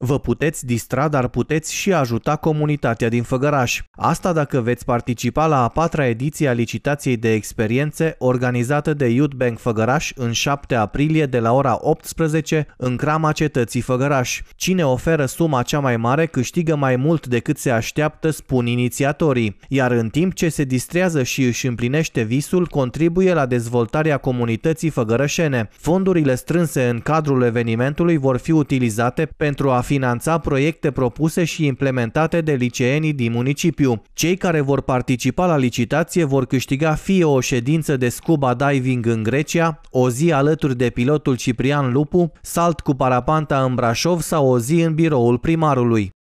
Vă puteți distra, dar puteți și ajuta comunitatea din Făgăraș. Asta dacă veți participa la a patra ediție a licitației de experiențe organizată de Youth Bank Făgăraș în 7 aprilie de la ora 18 în crama cetății Făgăraș. Cine oferă suma cea mai mare câștigă mai mult decât se așteaptă, spun inițiatorii. Iar în timp ce se distrează și își împlinește visul, contribuie la dezvoltarea comunității făgărășene. Fondurile strânse în cadrul evenimentului vor fi utilizate pentru a finanța proiecte propuse și implementate de liceenii din municipiu. Cei care vor participa la licitație vor câștiga fie o ședință de scuba diving în Grecia, o zi alături de pilotul Ciprian Lupu, salt cu parapanta în Brașov sau o zi în biroul primarului.